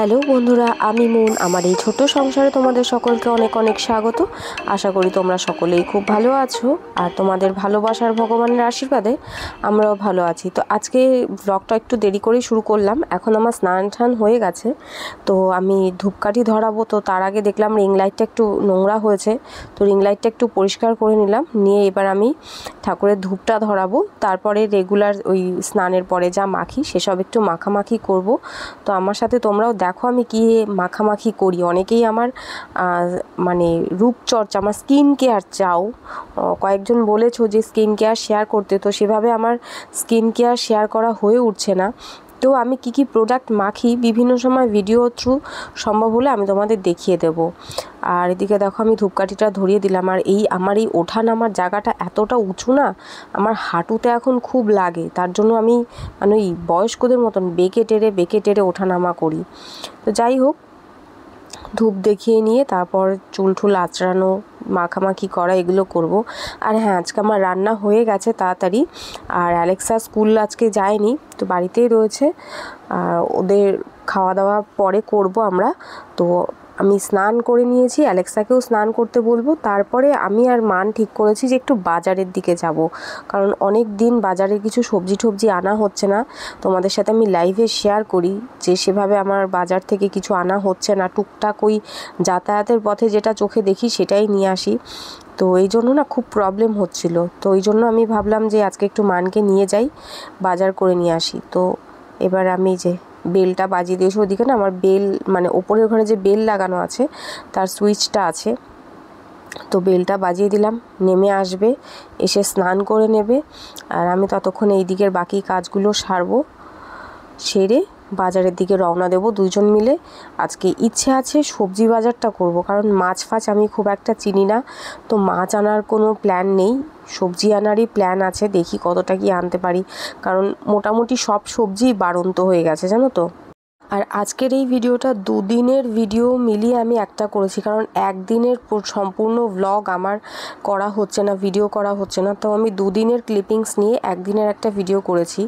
Hello বন্ধুরা আমি moon আমার এই ছোট্ট সংসারে তোমাদের সকলকে অনেক অনেক স্বাগত আশা করি তোমরা সকলেই খুব ভালো আছো আর তোমাদের ভালোবাসার ভগবানের আশীর্বাদে আমরাও ভালো আছি তো আজকে ব্লগটা একটু দেরি করেই শুরু করলাম এখন আমার স্নান টান হয়ে গেছে তো আমি ধূপকাঠি ধরাবো তো তার আগে দেখলাম রিং লাইটটা একটু নোংরা হয়েছে তো রিং লাইটটা একটু পরিষ্কার করে নিলাম নিয়ে এবার আমি ঠাকুরের ধূপটা ধরাবো তারপরে রেগুলার ওই স্নানের পরে যা মাখি সেসব একটু মাখামাখি করব তো আমার সাথে তোমরাও দেখো আমি কি মাখামাখি করি অনেকেই আমার মানে রূপচর্চা আমার স্কিন কেয়ার চাও কয়েকজন বলেছো যে স্কিন কেয়ার শেয়ার করতে তো সেভাবে আমার স্কিন কেয়ার শেয়ার করা হয়ে উঠছে না তো আমি কি কি প্রোডাক্ট মাখি বিভিন্ন সময় ভিডিও থ্রু সম্ভব হলে আমি তোমাদের দেখিয়ে দেব আর এদিকে দেখো আমি ধূপকাঠিটা ধরিয়ে দিলাম আর এই আমার এই ওঠা নামার জায়গাটা এতটা উঁচু না আমার হাঁটুতে এখন খুব লাগে তার জন্য আমি মানে ওই বয়স্কদের মতন বেঁকে টেরে বেঁকে টেরে ওঠা নামা করি তো যাই হোক ধূপ দেখিয়ে নিয়ে তারপর চুল ঠুল আঁচড়ানো মাখামাখি করা এগুলো করব আর হ্যাঁ আজকে আমার রান্না হয়ে গেছে তাড়াতাড়ি আর অ্যালেক্সা স্কুল আজকে যায়নি তো বাড়িতেই রয়েছে আর ওদের খাওয়া দাওয়া পরে করব আমরা তো আমি স্নান করে নিয়েছি অ্যালেক্সাকেও স্নান করতে বলবো তারপরে আমি আর মান ঠিক করেছি যে একটু বাজারের দিকে যাব কারণ অনেক দিন বাজারে কিছু সবজি টবজি আনা হচ্ছে না তোমাদের সাথে আমি লাইভে শেয়ার করি যে সেভাবে আমার বাজার থেকে কিছু আনা হচ্ছে না টুকটাক ওই যাতায়াতের পথে যেটা চোখে দেখি সেটাই নিয়ে আসি তো এই জন্য না খুব প্রবলেম হচ্ছিল তো এই জন্য আমি ভাবলাম যে আজকে একটু মানকে নিয়ে যাই বাজার করে নিয়ে আসি তো এবার আমি যে বেলটা বাজিয়ে দিয়েছে ওদিকে না আমার বেল মানে ওপরের ওখানে যে বেল লাগানো আছে তার সুইচটা আছে তো বেলটা বাজিয়ে দিলাম নেমে আসবে এসে স্নান করে নেবে আর আমি ততক্ষণ এই দিকের বাকি কাজগুলো সারবো সেরে বাজারের দিকে রওনা দেব দুজন মিলে আজকে ইচ্ছে আছে সবজি বাজারটা করব কারণ মাছ ফাছ আমি খুব একটা চিনি না তো মাছ আনার কোনো প্ল্যান নেই সবজি আনারই প্ল্যান আছে দেখি কতটা কি আনতে পারি কারণ মোটামুটি সব সবজি বাড়ন্ত হয়ে গেছে জানো তো আর আজকের এই ভিডিওটা দুদিনের ভিডিও মিলিয়ে আমি একটা করেছি কারণ একদিনের সম্পূর্ণ ব্লগ আমার করা হচ্ছে না ভিডিও করা হচ্ছে না তো আমি দুদিনের ক্লিপিংস নিয়ে একদিনের একটা ভিডিও করেছি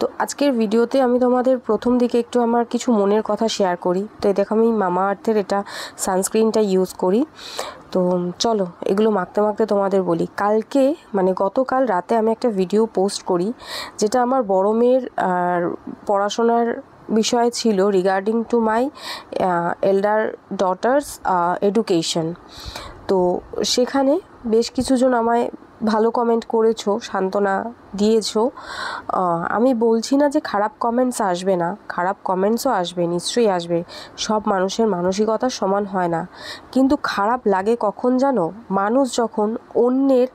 তো আজকের ভিডিওতে আমি তোমাদের প্রথম দিকে একটু আমার কিছু মনের কথা শেয়ার করি তো দেখো আমি মামা আর্থের এটা সানস্ক্রিনটা ইউজ করি তো চলো এগুলো মাখতে মাখতে তোমাদের বলি কালকে মানে গতকাল রাতে আমি একটা ভিডিও পোস্ট করি যেটা আমার বড় মেয়ের পড়াশোনার বিষয় ছিল regarding to my elder daughter's education তো সেখানে বেশ কিছুজন আমায় ভালো কমেন্ট করেছো সান্ত্বনা দিয়েছো আমি বলছি না যে খারাপ কমেন্টস আসবে না খারাপ কমেন্টসও আসবে নিশ্চয়ই আসবে সব মানুষের মানসিকতা সমান হয় না কিন্তু খারাপ লাগে কখন জানো মানুষ যখন অন্যের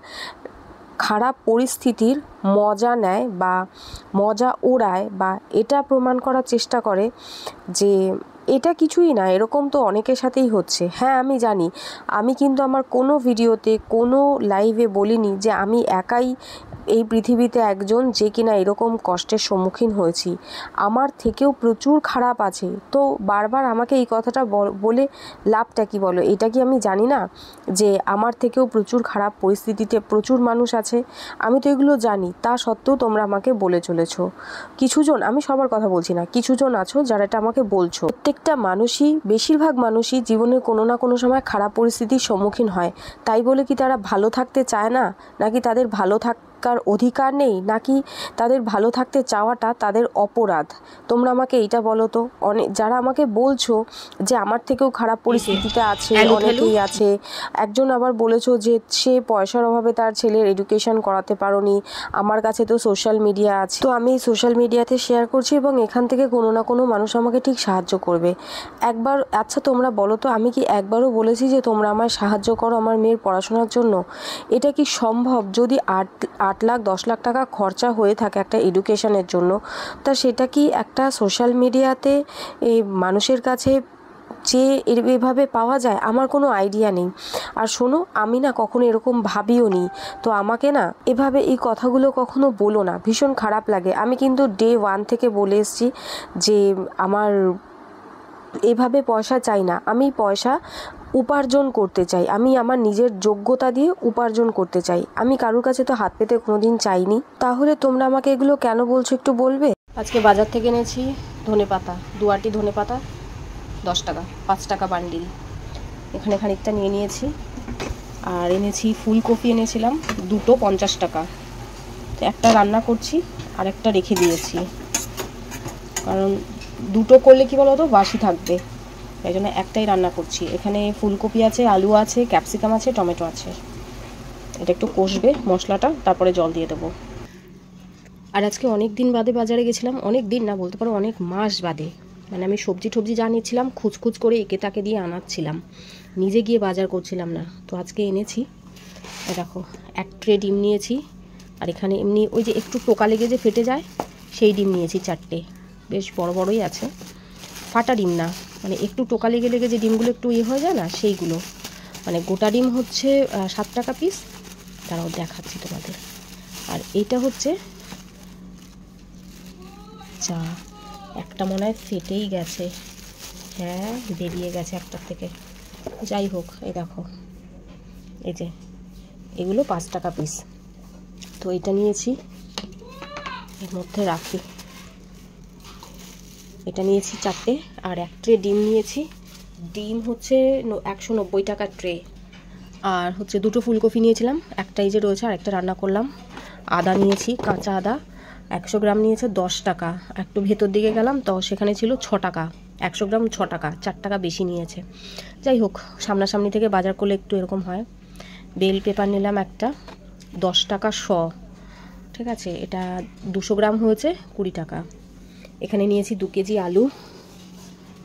খারাপ পরিস্থিতির মজা নেয় বা মজা ওড়ায় বা এটা প্রমাণ করার চেষ্টা করে যে এটা কিছুই না এরকম তো অনেকের সাথেই হচ্ছে হ্যাঁ আমি জানি আমি কিন্তু আমার কোনো ভিডিওতে কোনো লাইভে বলিনি যে আমি একাই এই পৃথিবীতে একজন যে কিনা এরকম কষ্টের সম্মুখীন হয়েছি আমার থেকেও প্রচুর খারাপ আছে তো বারবার আমাকে এই কথাটা বলে লাভটা কি বলো এটা কি আমি জানি না যে আমার থেকেও প্রচুর খারাপ পরিস্থিতিতে প্রচুর মানুষ আছে আমি তো এগুলো জানি তা সত্ত্বেও তোমরা আমাকে বলে চলেছ কিছুজন আমি সবার কথা বলছি না কিছুজন আছো যারা এটা আমাকে বলছো প্রত্যেকটা মানুষই বেশিরভাগ মানুষই জীবনে কোনো না কোনো সময় খারাপ পরিস্থিতির সম্মুখীন হয় তাই বলে কি তারা ভালো থাকতে চায় না নাকি তাদের ভালো থাক কার অধিকার নেই নাকি তাদের ভালো থাকতে চাওয়াটা তাদের অপরাধ তোমরা আমাকে এইটা বলো তো অনেক যারা আমাকে বলছো যে আমার থেকেও খারাপ পরিস্থিতিতে আছে অনেকেই আছে একজন আবার বলেছো যে সে পয়সার অভাবে তার ছেলের এডুকেশন করাতে পারোনি আমার কাছে তো সোশ্যাল মিডিয়া আছে তো আমি এই সোশ্যাল মিডিয়াতে শেয়ার করছি এবং এখান থেকে কোনো না কোনো মানুষ আমাকে ঠিক সাহায্য করবে একবার আচ্ছা তোমরা বলো তো আমি কি একবারও বলেছি যে তোমরা আমায় সাহায্য করো আমার মেয়ের পড়াশোনার জন্য এটা কি সম্ভব যদি আর্থ আট লাখ দশ লাখ টাকা খরচা হয়ে থাকে একটা এডুকেশনের জন্য তা সেটা কি একটা সোশ্যাল মিডিয়াতে এই মানুষের কাছে যে এভাবে পাওয়া যায় আমার কোনো আইডিয়া নেই আর শোনো আমি না কখনো এরকম ভাবিও নি তো আমাকে না এভাবে এই কথাগুলো কখনো বলো না ভীষণ খারাপ লাগে আমি কিন্তু ডে ওয়ান থেকে বলে এসছি যে আমার এভাবে পয়সা চাই না আমি পয়সা উপার্জন করতে চাই আমি আমার নিজের যোগ্যতা দিয়ে উপার্জন করতে চাই আমি কারোর কাছে তো হাত পেতে কোনোদিন চাইনি তাহলে তোমরা আমাকে এগুলো কেন বলছো একটু বলবে আজকে বাজার থেকে এনেছি ধনে পাতা দুয়ারটি ধনে পাতা দশ টাকা পাঁচ টাকা বান্ডিল এখানে খানিকটা নিয়ে নিয়েছি আর এনেছি ফুলকপি এনেছিলাম দুটো পঞ্চাশ টাকা একটা রান্না করছি আর একটা রেখে দিয়েছি কারণ দুটো করলে কি বলো তো বাসি থাকবে তাই জন্য একটাই রান্না করছি এখানে ফুলকপি আছে আলু আছে ক্যাপসিকাম আছে টমেটো আছে এটা একটু কষবে মশলাটা তারপরে জল দিয়ে দেবো আর আজকে অনেক দিন বাদে বাজারে গেছিলাম অনেক দিন না বলতে পারো অনেক মাস বাদে মানে আমি সবজি টবজি যা নিচ্ছিলাম খুচখুচ করে একে তাকে দিয়ে আনাচ্ছিলাম নিজে গিয়ে বাজার করছিলাম না তো আজকে এনেছি দেখো এক ট্রে ডিম নিয়েছি আর এখানে এমনি ওই যে একটু পোকা লেগে যে ফেটে যায় সেই ডিম নিয়েছি চারটে বেশ বড় বড়ই আছে ফাটা ডিম না মানে একটু টোকা লেগে লেগে যে ডিমগুলো একটু ইয়ে হয়ে যায় না সেইগুলো মানে গোটা ডিম হচ্ছে সাত টাকা পিস তারাও দেখাচ্ছি তোমাদের আর এটা হচ্ছে চা একটা মনে হয় ফেটেই গেছে হ্যাঁ বেরিয়ে গেছে একটার থেকে যাই হোক এই দেখো এই যে এগুলো পাঁচ টাকা পিস তো এটা নিয়েছি এর মধ্যে রাখি এটা নিয়েছি চারটে আর এক ট্রে ডিম নিয়েছি ডিম হচ্ছে একশো নব্বই টাকা ট্রে আর হচ্ছে দুটো ফুলকপি নিয়েছিলাম একটাই যে রয়েছে আর একটা রান্না করলাম আদা নিয়েছি কাঁচা আদা একশো গ্রাম নিয়েছে দশ টাকা একটু ভেতর দিকে গেলাম তো সেখানে ছিল ছ টাকা একশো গ্রাম ছ টাকা চার টাকা বেশি নিয়েছে যাই হোক সামনাসামনি থেকে বাজার করলে একটু এরকম হয় বেল পেপার নিলাম একটা দশ টাকা শ ঠিক আছে এটা দুশো গ্রাম হয়েছে কুড়ি টাকা এখানে নিয়েছি দু কেজি আলু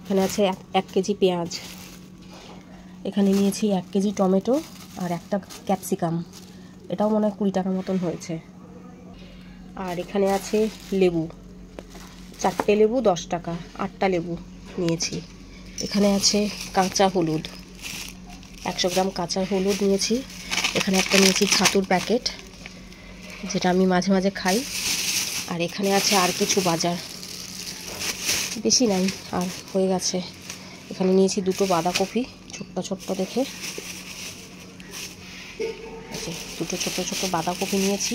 এখানে আছে এক কেজি পেঁয়াজ এখানে নিয়েছি এক কেজি টমেটো আর একটা ক্যাপসিকাম এটাও মনে হয় কুড়ি টাকা মতন হয়েছে আর এখানে আছে লেবু চারটে লেবু দশ টাকা আটটা লেবু নিয়েছি এখানে আছে কাঁচা হলুদ একশো গ্রাম কাঁচা হলুদ নিয়েছি এখানে একটা নিয়েছি ছাতুর প্যাকেট যেটা আমি মাঝে মাঝে খাই আর এখানে আছে আর কিছু বাজার বেশি নাই আর হয়ে গেছে এখানে নিয়েছি দুটো বাঁধাকপি ছোট্ট ছোট্ট দেখে দুটো ছোট ছোট বাঁধাকপি নিয়েছি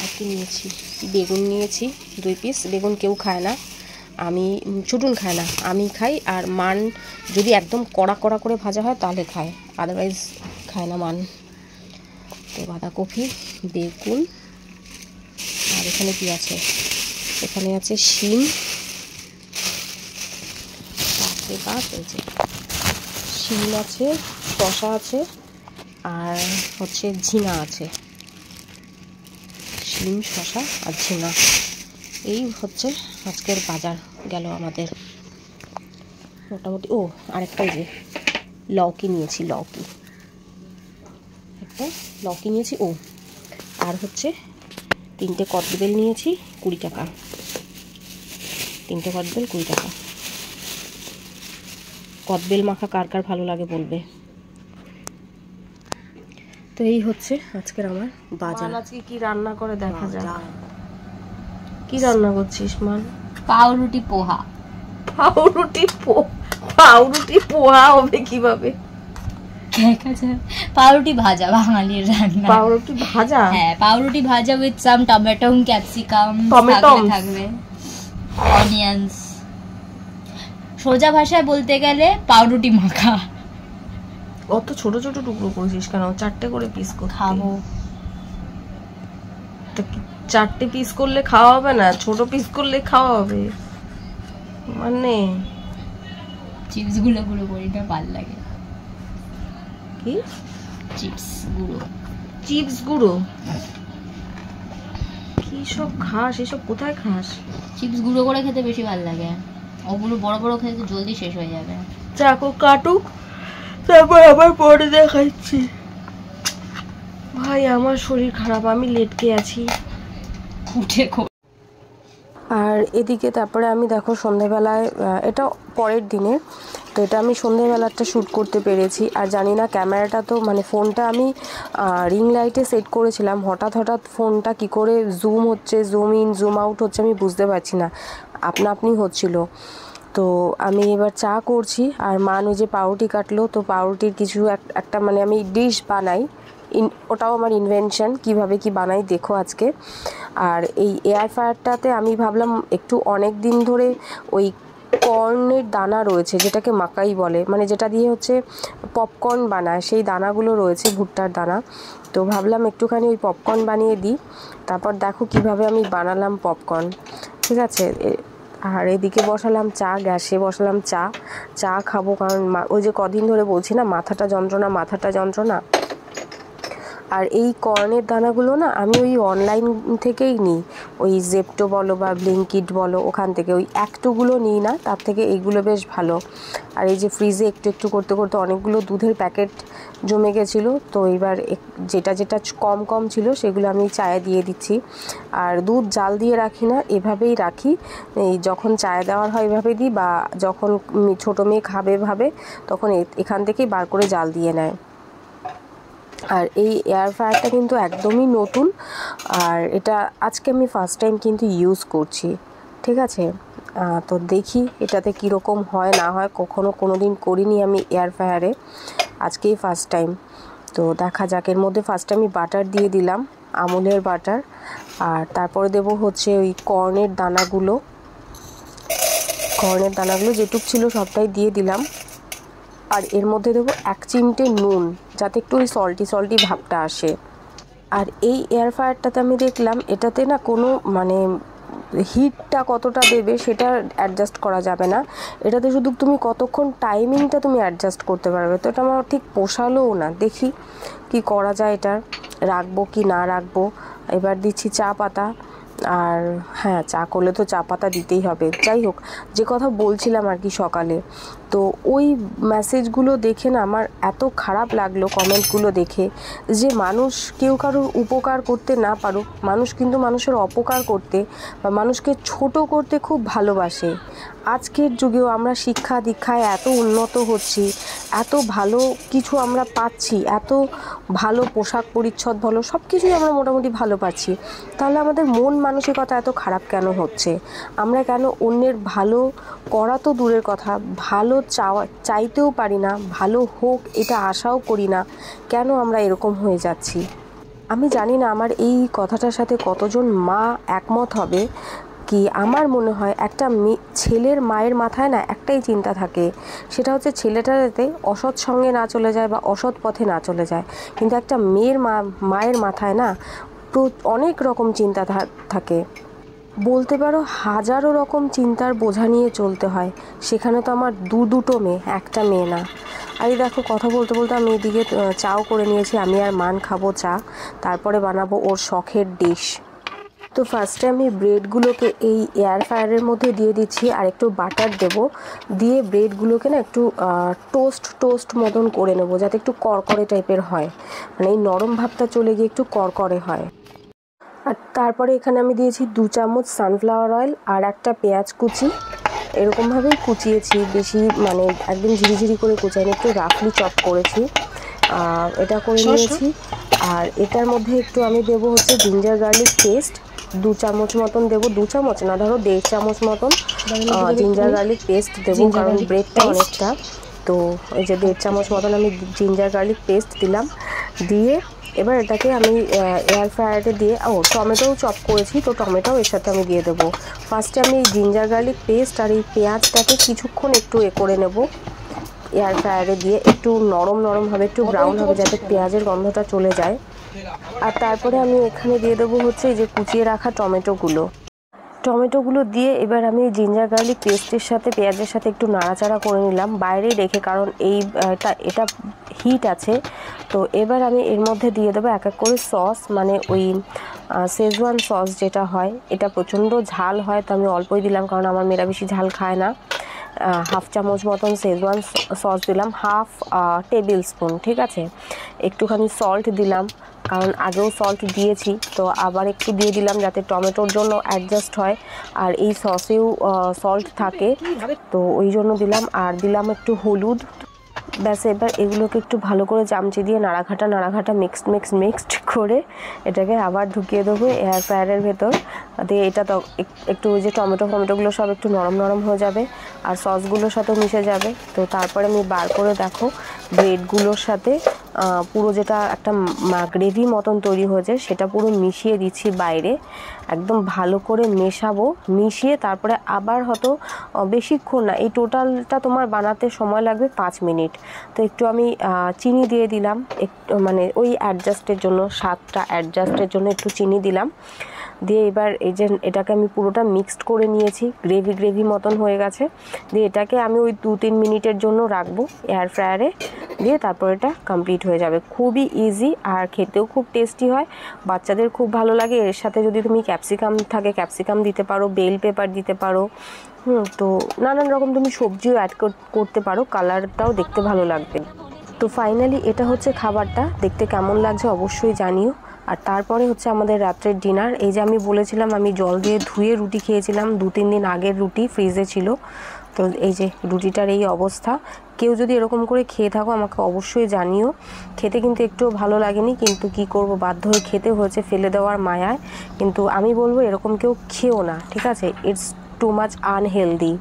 আর কি নিয়েছি বেগুন নিয়েছি দুই পিস বেগুন কেউ খায় না আমি ছুটুন খায় না আমি খাই আর মান যদি একদম কড়া কড়া করে ভাজা হয় তাহলে খায় আদারওয়াইজ খায় না মান তো বাঁধাকপি বেগুন আর এখানে কি আছে এখানে আছে শিম যে শিম আছে শশা আছে আর হচ্ছে ঝিঙা আছে শিম শশা আর ঝিঙা এই হচ্ছে আজকের বাজার গেল আমাদের মোটামুটি ও আরেকটা যে লকি নিয়েছি লকি একটা লকি নিয়েছি ও আর হচ্ছে তিনটে কদবেল নিয়েছি কুড়ি টাকা তিনটে কদবেল কুড়ি টাকা কদবেল মাখা কার কার ভালো লাগে বলবে তো এই হচ্ছে আজকের আমার বাজার আজকে কি রান্না করে দেখা যায় কি রান্না করছিস মান পাউরুটি পোহা পাউরুটি পোহা পাউরুটি পোহা হবে কিভাবে পাউরুটি ভাজা বাঙালির রান্না পাউরুটি ভাজা হ্যাঁ পাউরুটি ভাজা উইথ সাম টমেটো ক্যাপসিকাম থাকবে অনিয়ন্স সোজা ভাষায় বলতে গেলে পাউরুটি মাখা অত ছোট ছোট টুকরো করেছিস কেন চারটে করে পিস করে খাবো চারটে পিস করলে খাওয়া হবে না ছোট পিস করলে খাওয়া হবে মানে চিপস গুলো গুলো করি না ভাল লাগে কি চিপস গুঁড়ো চিপস গুঁড়ো হ্যাঁ। কি সব খাস এসব কোথায় খাস চিপস গুঁড়ো করে খেতে বেশি ভালো লাগে ওগুলো বড় বড় খেতে জলদি শেষ হয়ে যাবে চাকু কাটুক তারপর আবার পরে দেখাচ্ছি ভাই আমার শরীর খারাপ আমি লেটকে আছি উঠে আর এদিকে তারপরে আমি দেখো সন্ধেবেলায় এটা পরের দিনের তো এটা আমি সন্ধেবেলাটা শ্যুট করতে পেরেছি আর জানি না ক্যামেরাটা তো মানে ফোনটা আমি রিং লাইটে সেট করেছিলাম হঠাৎ হঠাৎ ফোনটা কি করে জুম হচ্ছে জুম ইন জুম আউট হচ্ছে আমি বুঝতে পারছি না আপনা আপনি হচ্ছিল তো আমি এবার চা করছি আর মান ওই যে পাউরুটি কাটলো তো পাউরুটির কিছু একটা মানে আমি ডিশ বানাই ইন ওটাও আমার ইনভেনশন কিভাবে কি বানাই দেখো আজকে আর এই এয়ার ফায়ারটাতে আমি ভাবলাম একটু অনেক দিন ধরে ওই কর্নের দানা রয়েছে যেটাকে মাকাই বলে মানে যেটা দিয়ে হচ্ছে পপকর্ন বানায় সেই দানাগুলো রয়েছে ভুট্টার দানা তো ভাবলাম একটুখানি ওই পপকর্ন বানিয়ে দিই তারপর দেখো কিভাবে আমি বানালাম পপকর্ন ঠিক আছে আর এদিকে বসালাম চা গ্যাসে বসালাম চা চা খাবো কারণ ওই যে কদিন ধরে বলছি না মাথাটা যন্ত্রণা মাথাটা যন্ত্রণা আর এই কর্নের দানাগুলো না আমি ওই অনলাইন থেকেই নিই ওই জেপটো বলো বা ব্লিঙ্কিট বলো ওখান থেকে ওই একটোগুলো নিই না তার থেকে এইগুলো বেশ ভালো আর এই যে ফ্রিজে একটু একটু করতে করতে অনেকগুলো দুধের প্যাকেট জমে গেছিলো তো এবার যেটা যেটা কম কম ছিল সেগুলো আমি চায়ে দিয়ে দিচ্ছি আর দুধ জাল দিয়ে রাখি না এভাবেই রাখি এই যখন চায়ে দেওয়ার হয় এভাবে দিই বা যখন ছোটো মেয়ে খাবে ভাবে তখন এখান থেকেই বার করে জাল দিয়ে নেয় আর এই এয়ার ফ্রায়ারটা কিন্তু একদমই নতুন আর এটা আজকে আমি ফার্স্ট টাইম কিন্তু ইউজ করছি ঠিক আছে তো দেখি এটাতে কীরকম হয় না হয় কখনো কোনো দিন করিনি আমি এয়ার ফ্রায়ারে আজকেই ফার্স্ট টাইম তো দেখা যাক এর মধ্যে ফার্স্ট আমি বাটার দিয়ে দিলাম আমুলের বাটার আর তারপরে দেব হচ্ছে ওই কর্নের দানাগুলো কর্নের দানাগুলো যেটুক ছিল সবটাই দিয়ে দিলাম আর এর মধ্যে দেবো এক চিমটে নুন যাতে একটু ওই সল্টি সল্টি ভাবটা আসে আর এই এয়ার ফ্রায়ারটাতে আমি দেখলাম এটাতে না কোনো মানে হিটটা কতটা দেবে সেটা অ্যাডজাস্ট করা যাবে না এটাতে শুধু তুমি কতক্ষণ টাইমিংটা তুমি অ্যাডজাস্ট করতে পারবে তো এটা আমার ঠিক পোষালোও না দেখি কি করা যায় এটার রাখবো কি না রাখবো এবার দিচ্ছি চা পাতা আর হ্যাঁ চা করলে তো চা পাতা দিতেই হবে যাই হোক যে কথা বলছিলাম আর কি সকালে তো ওই মেসেজগুলো দেখে না আমার এত খারাপ লাগলো কমেন্টগুলো দেখে যে মানুষ কেউ কারোর উপকার করতে না পারুক মানুষ কিন্তু মানুষের অপকার করতে বা মানুষকে ছোট করতে খুব ভালোবাসে আজকের যুগেও আমরা শিক্ষা দীক্ষায় এত উন্নত হচ্ছি এত ভালো কিছু আমরা পাচ্ছি এত ভালো পোশাক পরিচ্ছদ ভালো সব কিছুই আমরা মোটামুটি ভালো পাচ্ছি তাহলে আমাদের মন মানসিকতা এত খারাপ কেন হচ্ছে আমরা কেন অন্যের ভালো করা তো দূরের কথা ভালো চাওয়া চাইতেও পারি না ভালো হোক এটা আশাও করি না কেন আমরা এরকম হয়ে যাচ্ছি আমি জানি না আমার এই কথাটার সাথে কতজন মা একমত হবে কি আমার মনে হয় একটা ছেলের মায়ের মাথায় না একটাই চিন্তা থাকে সেটা হচ্ছে ছেলেটা যাতে অসৎ সঙ্গে না চলে যায় বা অসৎ পথে না চলে যায় কিন্তু একটা মেয়ের মা মায়ের মাথায় না অনেক রকম চিন্তা থাকে বলতে পারো হাজারো রকম চিন্তার বোঝা নিয়ে চলতে হয় সেখানে তো আমার দু দুটো মেয়ে একটা মেয়ে না আর দেখো কথা বলতে বলতে আমি এদিকে চাও করে নিয়েছি আমি আর মান খাবো চা তারপরে বানাবো ওর শখের ডিশ তো ফার্স্টে আমি ব্রেডগুলোকে এই এয়ার ফায়ারের মধ্যে দিয়ে দিচ্ছি আর একটু বাটার দেব দিয়ে ব্রেডগুলোকে না একটু টোস্ট টোস্ট মতন করে নেবো যাতে একটু করকরে টাইপের হয় মানে এই নরম ভাবটা চলে গিয়ে একটু করকরে হয় আর তারপরে এখানে আমি দিয়েছি দু চামচ সানফ্লাওয়ার অয়েল আর একটা পেঁয়াজ কুচি এরকমভাবেই কুচিয়েছি বেশি মানে একদম ঝিরিঝিরি করে কুচাইনি একটু রাফলি চপ করেছি এটা করে নিয়েছি আর এটার মধ্যে একটু আমি দেব হচ্ছে জিঞ্জার গার্লিক পেস্ট দু চামচ মতন দেবো দু চামচ না ধরো দেড় চামচ মতন জিঞ্জার গার্লিক পেস্ট দেবো কারণ ব্রেডটা অনেকটা তো ওই যে দেড় চামচ মতন আমি জিঞ্জার গার্লিক পেস্ট দিলাম দিয়ে এবার এটাকে আমি এয়ার ফ্রায়ারে দিয়ে ও টমেটোও চপ করেছি তো টমেটোও এর সাথে আমি দিয়ে দেবো ফার্স্টে আমি জিঞ্জার গার্লিক পেস্ট আর এই পেঁয়াজটাকে কিছুক্ষণ একটু এ করে নেব এয়ার ফ্রায়ারে দিয়ে একটু নরম নরম হবে একটু ব্রাউন হবে যাতে পেঁয়াজের গন্ধটা চলে যায় আর তারপরে আমি এখানে দিয়ে দেবো হচ্ছে এই যে কুচিয়ে রাখা টমেটোগুলো টমেটোগুলো দিয়ে এবার আমি জিঞ্জার গার্লিক পেস্টের সাথে পেঁয়াজের সাথে একটু নাড়াচাড়া করে নিলাম বাইরেই রেখে কারণ এই এটা এটা হিট আছে তো এবার আমি এর মধ্যে দিয়ে দেবো এক এক করে সস মানে ওই শেজওয়ান সস যেটা হয় এটা প্রচণ্ড ঝাল হয় তো আমি অল্পই দিলাম কারণ আমার মেয়েরা বেশি ঝাল খায় না হাফ চামচ মতন শেজওয়ান সস দিলাম হাফ টেবিল স্পুন ঠিক আছে একটুখানি সল্ট দিলাম কারণ আগেও সল্ট দিয়েছি তো আবার একটু দিয়ে দিলাম যাতে টমেটোর জন্য অ্যাডজাস্ট হয় আর এই সসেও সল্ট থাকে তো ওই জন্য দিলাম আর দিলাম একটু হলুদ ব্যাস এবার এগুলোকে একটু ভালো করে চামচি দিয়ে নাড়াঘাটা নাড়াঘাটা মিক্সড মিক্সড মিক্সড করে এটাকে আবার ঢুকিয়ে দেবো এয়ার ফ্রায়ারের ভেতর দিয়ে এটা তো একটু ওই যে টমেটো ফমেটোগুলো সব একটু নরম নরম হয়ে যাবে আর সসগুলোর সাথেও মিশে যাবে তো তারপরে আমি বার করে দেখো ব্রেডগুলোর সাথে পুরো যেটা একটা গ্রেভি মতন তৈরি হয়েছে সেটা পুরো মিশিয়ে দিচ্ছি বাইরে একদম ভালো করে মেশাবো মিশিয়ে তারপরে আবার হয়তো বেশিক্ষণ না এই টোটালটা তোমার বানাতে সময় লাগবে পাঁচ মিনিট তো একটু আমি চিনি দিয়ে দিলাম একটু মানে ওই অ্যাডজাস্টের জন্য সাতটা অ্যাডজাস্টের জন্য একটু চিনি দিলাম দিয়ে এবার এই যে এটাকে আমি পুরোটা মিক্সড করে নিয়েছি গ্রেভি গ্রেভি মতন হয়ে গেছে দিয়ে এটাকে আমি ওই দু তিন মিনিটের জন্য রাখবো এয়ার ফ্রায়ারে দিয়ে তারপর এটা কমপ্লিট হয়ে যাবে খুবই ইজি আর খেতেও খুব টেস্টি হয় বাচ্চাদের খুব ভালো লাগে এর সাথে যদি তুমি ক্যাপসিকাম থাকে ক্যাপসিকাম দিতে পারো বেল পেপার দিতে পারো হুম তো নানান রকম তুমি সবজিও অ্যাড করতে পারো কালারটাও দেখতে ভালো লাগবে তো ফাইনালি এটা হচ্ছে খাবারটা দেখতে কেমন লাগছে অবশ্যই জানিও আর তারপরে হচ্ছে আমাদের রাত্রের ডিনার এই যে আমি বলেছিলাম আমি জল দিয়ে ধুয়ে রুটি খেয়েছিলাম দু তিন দিন আগের রুটি ফ্রিজে ছিল তো এই যে রুটিটার এই অবস্থা কেউ যদি এরকম করে খেয়ে থাকো আমাকে অবশ্যই জানিও খেতে কিন্তু একটুও ভালো লাগেনি কিন্তু কি করব বাধ্য হয়ে খেতে হয়েছে ফেলে দেওয়ার মায়ায় কিন্তু আমি বলবো এরকম কেউ খেও না ঠিক আছে ইটস টু মাচ আনহেলদি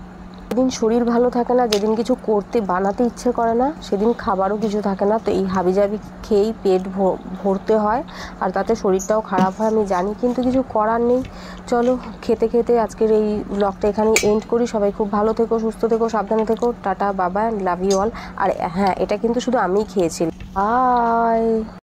যেদিন শরীর ভালো থাকে না যেদিন কিছু করতে বানাতে ইচ্ছে করে না সেদিন খাবারও কিছু থাকে না তো এই হাবিজাবি খেয়েই পেট ভরতে হয় আর তাতে শরীরটাও খারাপ হয় আমি জানি কিন্তু কিছু করার নেই চলো খেতে খেতে আজকের এই ব্লগটা এখানে এন্ড করি সবাই খুব ভালো থেকো সুস্থ থেকো সাবধানে থেকো টাটা বাবা লাভ ইউ অল আর হ্যাঁ এটা কিন্তু শুধু আমিই খেয়েছিলাম আয়